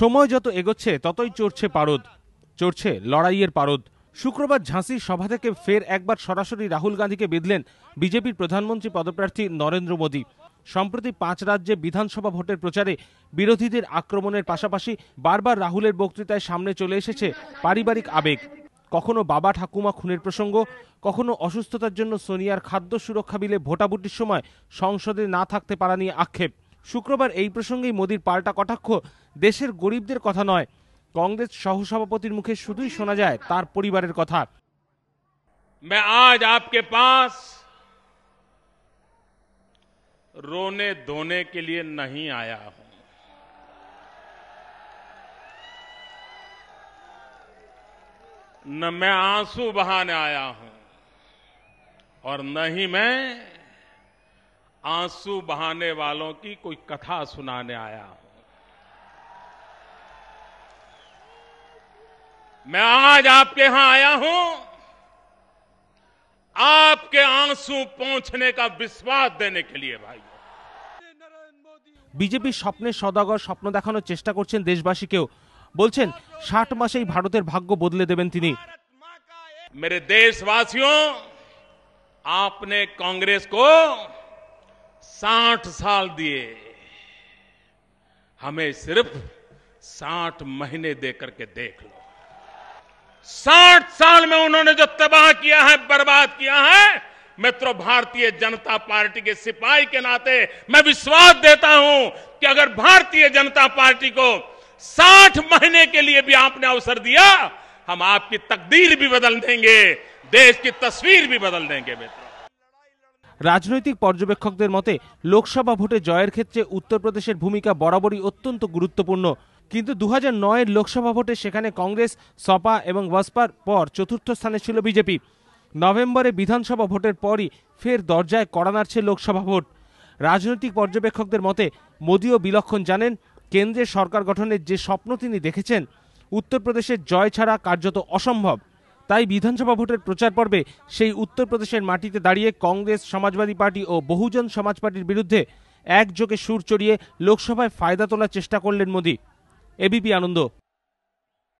সময় যত এগোচ্ছে ততই চড়ছে পারদ চড়ছে লড়াইয়ের পারদ শুক্রবার ঝাঁসির সভা থেকে ফের একবার সরাসরি রাহুল গান্ধীকে বেঁধলেন বিজেপির প্রধানমন্ত্রী পদপ্রার্থী নরেন্দ্র মোদী সম্প্রতি পাঁচ রাজ্যে বিধানসভা ভোটের প্রচারে বিরোধীদের আক্রমণের পাশাপাশি বারবার রাহুলের বক্তৃতায় সামনে চলে এসেছে পারিবারিক আবেগ কখনো বাবা ঠাকুমা খুনের প্রসঙ্গ কখনো অসুস্থতার জন্য সোনিয়ার খাদ্য সুরক্ষা বিলে ভোটাভুটির সময় সংসদে না থাকতে পারা নিয়ে আক্ষেপ শুক্রবার এই প্রসঙ্গেই মোদির পাল্টা কটাক্ষ দেশের গরিবদের কথা নয় कांग्रेस सहसभापतर मुखे शुद्ध ही शोना जाए तार परिवार कथा मैं आज आपके पास रोने धोने के लिए नहीं आया हूं न मैं आंसू बहाने आया हूं और न ही मैं आंसू बहाने वालों की कोई कथा सुनाने आया हूं मैं आज आपके यहां आया हूं आपके आंसू पहुंचने का विश्वास देने के लिए भाई বিজেপির স্বপ্নের সদাগর স্বপ্ন দেখানোর চেষ্টা করছেন দেশবাসীকেও বলছেন ষাট মাসেই ভারতের ভাগ্য বদলে দেবেন তিনি मेरे देशवासियों आपने कांग्रेस को साठ साल दिए हमें सिर्फ साठ महीने देकर के देख लो साठ साल में उन्होंने जो तबाह किया है बर्बाद किया है मित्रों भारतीय जनता पार्टी के सिपाही के नाते मैं विश्वास देता हूं कि अगर भारतीय जनता पार्टी को साठ महीने के लिए भी आपने अवसर दिया हम आपकी तकदीर भी बदल देंगे देश की तस्वीर भी बदल देंगे बेटा রাজনৈতিক পর্যবেক্ষকদের মতে লোকসভা ভোটে জয়ের ক্ষেত্রে উত্তরপ্রদেশের ভূমিকা বরাবরই অত্যন্ত গুরুত্বপূর্ণ কিন্তু দু হাজার নয়ের লোকসভা ভোটে সেখানে কংগ্রেস সপা এবং বসপার পর চতুর্থ স্থানে ছিল বিজেপি নভেম্বরে বিধানসভা ভোটের পরই ফের দরজায় কড়া নাড়ছে লোকসভা ভোট রাজনৈতিক পর্যবেক্ষকদের মতে মোদীও বিলক্ষণ জানেন কেন্দ্রে সরকার গঠনের যে স্বপ্ন তিনি দেখেছেন উত্তরপ্রদেশের জয় ছাড়া কার্যত অসম্ভব তাই বিধানসভা ভোটের প্রচার পর্বে সেই উত্তরপ্রদেশের মাটিতে দাঁড়িয়ে কংগ্রেস সমাজবাদী পার্টি ও বহুজন সমাজ পার্টির বিরুদ্ধে একযোগে সুর চড়িয়ে লোকসভায় ফায়দা তোলার চেষ্টা করলেন মোদী এবিপি আনন্দ